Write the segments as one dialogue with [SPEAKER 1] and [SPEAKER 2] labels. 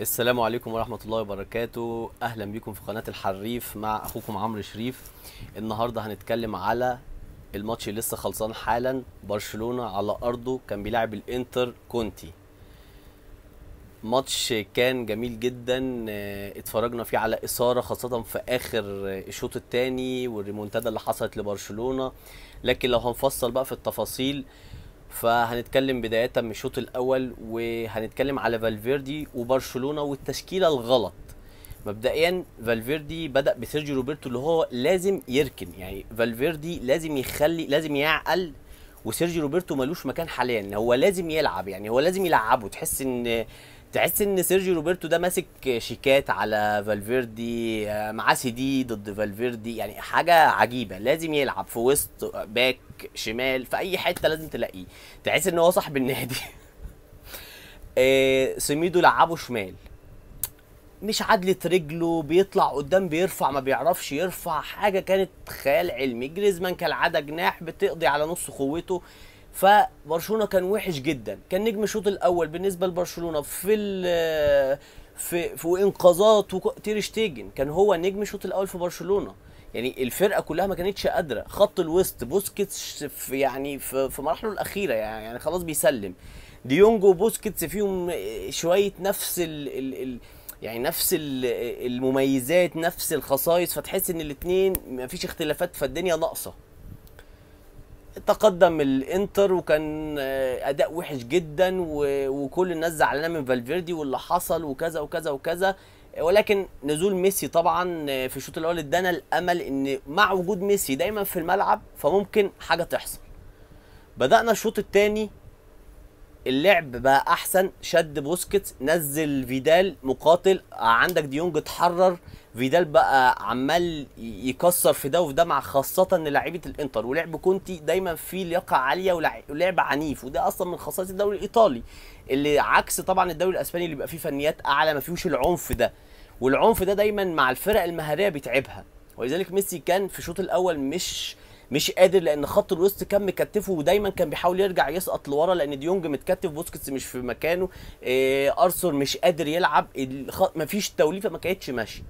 [SPEAKER 1] السلام عليكم ورحمة الله وبركاته أهلا بكم في قناة الحريف مع أخوكم عمرو شريف النهاردة هنتكلم على الماتش اللي لسه خلصان حالا برشلونة على أرضه كان بيلعب الإنتر كونتي ماتش كان جميل جدا آه، اتفرجنا فيه على إثارة خاصة في آخر آه، الشوط الثاني والريمونتادا اللي حصلت لبرشلونة لكن لو هنفصل بقى في التفاصيل فهنتكلم بداية من الشوط الأول وهنتكلم على فالفيردي وبرشلونة والتشكيلة الغلط مبدئيا فالفيردي بدأ بسيرجيو روبرتو اللي هو لازم يركن يعني فالفيردي لازم يخلي لازم يعقل وسيرجيو روبرتو ملوش مكان حاليا هو لازم يلعب يعني هو لازم يلعبه تحس ان تحس ان سيرجيو روبرتو ده ماسك شيكات على فالفيردي معاه سي دي ضد فالفيردي يعني حاجه عجيبه لازم يلعب في وسط باك شمال في اي حته لازم تلاقيه تحس ان هو صاحب النادي آه، سميدو لعبه شمال مش عدلة رجله بيطلع قدام بيرفع ما بيعرفش يرفع حاجة كانت خيال علمي جريزمان كالعادة جناح بتقضي على نص قوته فبرشلونه كان وحش جدا كان نجم الشوط الاول بالنسبه لبرشلونه في في في انقاذات وتير شتيجن كان هو نجم الشوط الاول في برشلونه يعني الفرقه كلها ما كانتش قادره خط الوسط بوسكيتس في يعني في, في مراحله الاخيره يعني, يعني خلاص بيسلم ديونج وبوسكيتس فيهم شويه نفس الـ الـ الـ يعني نفس المميزات نفس الخصائص فتحس ان الاثنين مفيش اختلافات فالدنيا ناقصه تقدم الانتر وكان آه، اداء وحش جدا وكل الناس زعلانه من فالفيردي واللي حصل وكذا وكذا وكذا ولكن نزول ميسي طبعا آه، في الشوط الاول ادانا الامل ان مع وجود ميسي دايما في الملعب فممكن حاجه تحصل بدانا الشوط الثاني اللعب بقى احسن شد بوسكيتس نزل فيدال مقاتل عندك ديونج اتحرر فيدال بقى عمال يكسر في ده وفي ده مع خاصه لعيبه الانتر ولعب كونتي دايما فيه لياقه عاليه ولعب عنيف وده اصلا من خصائص الدوري الايطالي اللي عكس طبعا الدوري الاسباني اللي بيبقى فيه فنيات اعلى ما فيهوش العنف ده والعنف ده دايما مع الفرق المهاريه بيتعبها ولذلك ميسي كان في الشوط الاول مش مش قادر لان خط الوسط كان مكتفه ودايما كان بيحاول يرجع يسقط لورا لان ديونج متكتف بوسكيتس مش في مكانه إيه ارثر مش قادر يلعب الخط مفيش توليفه ما كانتش ماشيه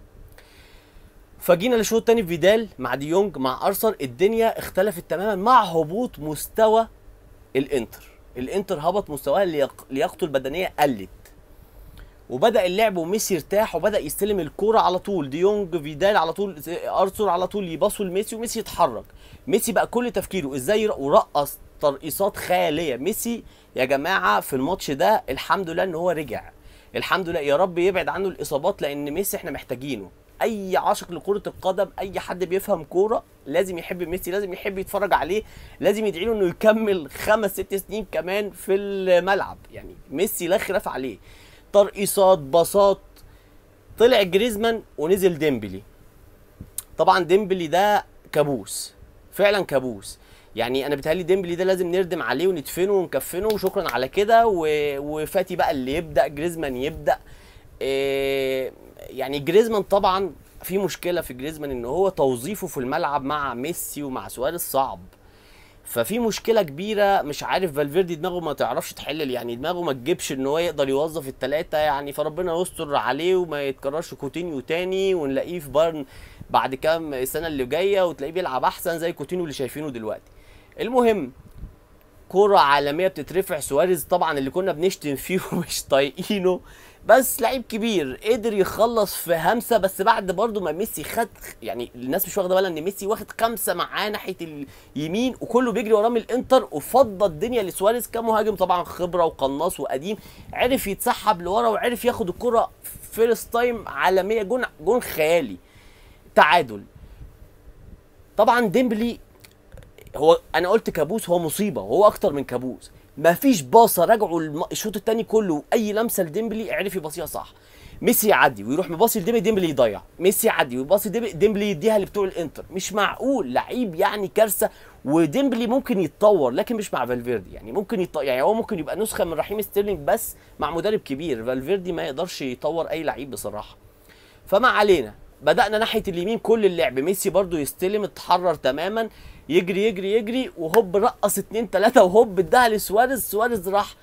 [SPEAKER 1] فجينا للشوط الثاني فيدال مع ديونج دي مع ارثر الدنيا اختلفت تماما مع هبوط مستوى الانتر الانتر هبط مستواه لياقته البدنيه قلت وبدا اللعب وميسي يرتاح وبدا يستلم الكوره على طول ديونج دي فيدال على طول ارثر على طول يباصوا لميسي وميسي يتحرك ميسي بقى كل تفكيره ازاي ورقص ترقيصات خياليه ميسي يا جماعه في الماتش ده الحمد لله ان هو رجع الحمد لله يا رب يبعد عنه الاصابات لان ميسي احنا محتاجينه اي عاشق لكره القدم اي حد بيفهم كوره لازم يحب ميسي لازم يحب يتفرج عليه لازم يدعي له انه يكمل خمس ست سنين كمان في الملعب يعني ميسي لا خلاف عليه ترقيصات باصات طلع جريزمان ونزل ديمبلي طبعا ديمبلي ده كابوس فعلا كابوس يعني انا بيتهيألي ديمبلي ده لازم نردم عليه وندفنه ونكفنه وشكرا على كده و... وفاتي بقى اللي يبدا جريزمان يبدا إيه... يعني جريزمان طبعا في مشكله في جريزمان ان هو توظيفه في الملعب مع ميسي ومع سواريز صعب ففي مشكله كبيره مش عارف فالفيردي دماغه ما تعرفش تحلل يعني دماغه ما تجيبش ان هو يقدر يوظف الثلاثه يعني فربنا يستر عليه وما يتكررش كوتينيو تاني ونلاقيه في بايرن بعد كام السنه اللي جايه وتلاقيه بيلعب احسن زي كوتينيو اللي شايفينه دلوقتي المهم كرة عالمية بتترفع سواريز طبعا اللي كنا بنشتم فيه ومش طايقينه بس لعيب كبير قدر يخلص في همسه بس بعد برضه ما ميسي خد يعني الناس مش واخده بالها ان ميسي واخد خمسه معاه ناحيه اليمين وكله بيجري وراه من الانتر وفضى الدنيا لسواريز كمهاجم طبعا خبره وقناص وقديم عرف يتسحب لورا وعرف ياخد الكره فيرست تايم عالميه جون جون خيالي تعادل طبعا ديمبلي هو انا قلت كابوس هو مصيبه هو اكتر من كابوس ما فيش باصه راجعوا الشوط الثاني كله اي لمسه لديمبلي عرف يباصيها صح ميسي يعدي ويروح مباصي لديمبلي ديمبلي يضيع ميسي يعدي ويباصي ديمبلي يديها لبتوع الانتر مش معقول لعيب يعني كارثه وديمبلي ممكن يتطور لكن مش مع فالفيردي يعني ممكن يط... يعني هو ممكن يبقى نسخه من رحيم ستيرلينج بس مع مدرب كبير فالفيردي ما يقدرش يطور اي لعيب بصراحه فما علينا بدانا ناحيه اليمين كل اللعب ميسي برده يستلم اتحرر تماما يجري يجري يجري وهوب رقص اتنين تلاتة وهوب اداها لسواريز سواريز راح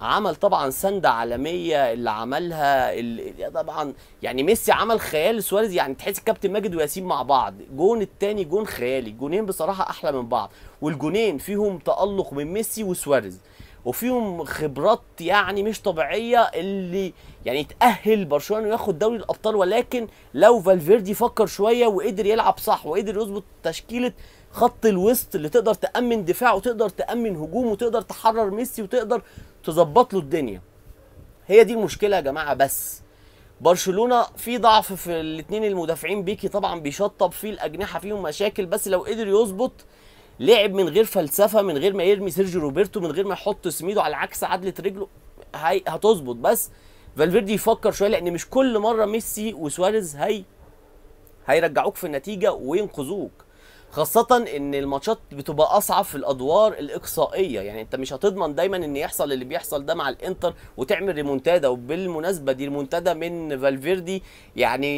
[SPEAKER 1] عمل طبعا سندة عالمية اللي عملها اللي طبعا يعني ميسي عمل خيال سواريز يعني تحس كابتن ماجد وياسين مع بعض جون التاني جون خيالي جونين بصراحة أحلى من بعض والجونين فيهم تألق من ميسي وسواريز وفيهم خبرات يعني مش طبيعيه اللي يعني تاهل برشلونه ياخد دوري الابطال ولكن لو فالفيردي فكر شويه وقدر يلعب صح وقدر يظبط تشكيله خط الوسط اللي تقدر تامن دفاعه وتقدر تامن هجومه وتقدر تحرر ميسي وتقدر تظبط له الدنيا هي دي المشكله يا جماعه بس برشلونه في ضعف في الاثنين المدافعين بيكي طبعا بيشطب في الاجنحه فيهم مشاكل بس لو قدر يظبط لعب من غير فلسفه من غير ما يرمي سيرجيو روبرتو من غير ما يحط سميدو على عكس عدله رجله هي هتظبط بس فالفيردي يفكر شويه لان مش كل مره ميسي وسواريز هي هيرجعوك في النتيجه وينقذوك خاصة ان الماتشات بتبقى اصعب في الادوار الاقصائية يعني انت مش هتضمن دايما ان يحصل اللي بيحصل ده مع الانتر وتعمل ريمونتادا وبالمناسبة دي ريمونتادا من فالفيردي يعني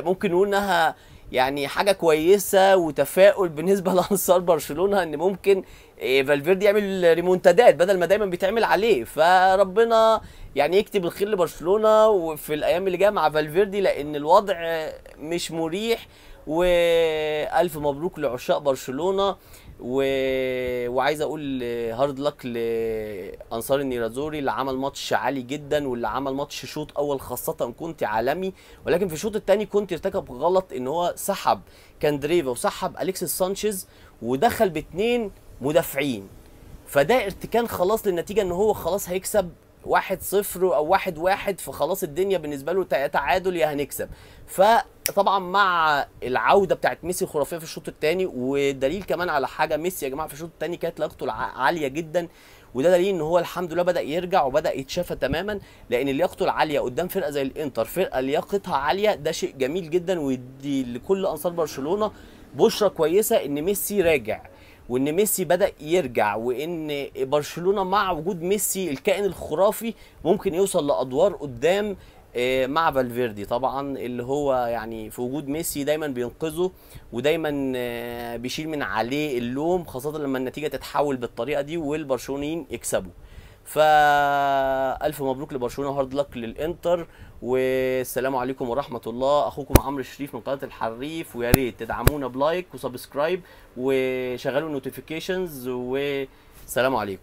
[SPEAKER 1] ممكن نقول انها يعني حاجه كويسه وتفاؤل بالنسبه لانصار برشلونه ان ممكن إيه، فالفيردي يعمل ريمونتادات بدل ما دايما بيتعمل عليه فربنا يعني يكتب الخير لبرشلونه وفي الايام اللي جايه مع فالفيردي لان الوضع مش مريح والف مبروك لعشاق برشلونه و... وعايز اقول هارد لك لانصار النيرازوري اللي عمل ماتش عالي جدا واللي عمل ماتش شوط اول خاصه كنت عالمي ولكن في الشوط الثاني كنت ارتكب غلط ان هو سحب كاندريفا وسحب اليكسيس سانشيز ودخل باثنين مدافعين فده ارتكان خلاص للنتيجه ان هو خلاص هيكسب واحد صفر او واحد واحد فخلاص الدنيا بالنسبه له تعادل يا هنكسب ف طبعا مع العوده بتاعت ميسي الخرافيه في الشوط الثاني ودليل كمان على حاجه ميسي يا جماعه في الشوط الثاني كانت لياقته عاليه جدا وده دليل ان هو الحمد لله بدا يرجع وبدا يتشافى تماما لان لياقته العاليه قدام فرقه زي الانتر فرقه لياقتها عاليه ده شيء جميل جدا ويدي لكل انصار برشلونه بشرى كويسه ان ميسي راجع وان ميسي بدا يرجع وان برشلونه مع وجود ميسي الكائن الخرافي ممكن يوصل لادوار قدام آه، مع فالفيردي طبعا اللي هو يعني في وجود ميسي دايما بينقذه ودايما آه، بيشيل من عليه اللوم خاصه لما النتيجه تتحول بالطريقه دي والبرشلونيين يكسبوا فالف مبروك لبرشلونه هارد لك للانتر والسلام عليكم ورحمه الله اخوكم عمرو الشريف من قناه الحريف ويا ريت تدعمونا بلايك وسبسكرايب وشغلوا النوتيفيكيشنز والسلام عليكم